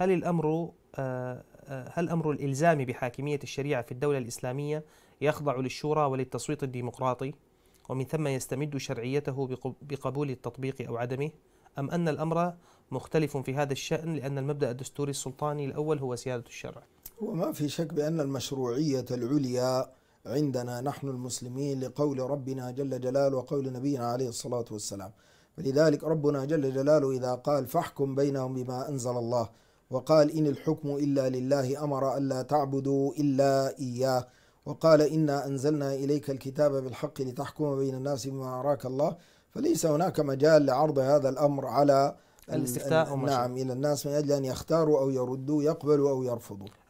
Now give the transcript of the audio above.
هل الأمر آه، آه، هل أمر الإلزام بحاكمية الشريعة في الدولة الإسلامية يخضع للشورى وللتصويت الديمقراطي ومن ثم يستمد شرعيته بقبول التطبيق أو عدمه أم أن الأمر مختلف في هذا الشأن لأن المبدأ الدستوري السلطاني الأول هو سيادة الشرع وما في شك بأن المشروعية العليا عندنا نحن المسلمين لقول ربنا جل جلاله وقول نبينا عليه الصلاة والسلام ولذلك ربنا جل جلاله إذا قال فاحكم بينهم بما أنزل الله وقال إن الحكم إلا لله أمر ألا تعبدوا إلا إياه وقال إنا أنزلنا إليك الكتاب بالحق لتحكم بين الناس بما أراك الله فليس هناك مجال لعرض هذا الأمر على الاستفتاء نعم إلى الناس من أجل أن يختاروا أو يردوا يقبلوا أو يرفضوا